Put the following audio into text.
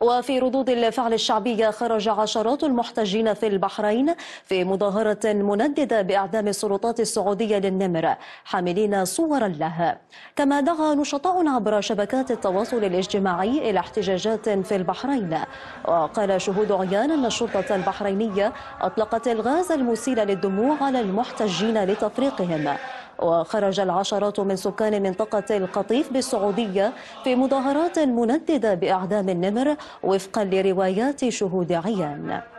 وفي ردود الفعل الشعبية خرج عشرات المحتجين في البحرين في مظاهرة منددة بإعدام السلطات السعودية للنمر حاملين صورا له كما دعا نشطاء عبر شبكات التواصل الاجتماعي إلى احتجاجات في البحرين وقال شهود عيان أن الشرطة البحرينية أطلقت الغاز المسيل للدموع على المحتجين لتفريقهم وخرج العشرات من سكان منطقة القطيف بالسعودية في مظاهرات منددة بإعدام النمر وفقا لروايات شهود عيان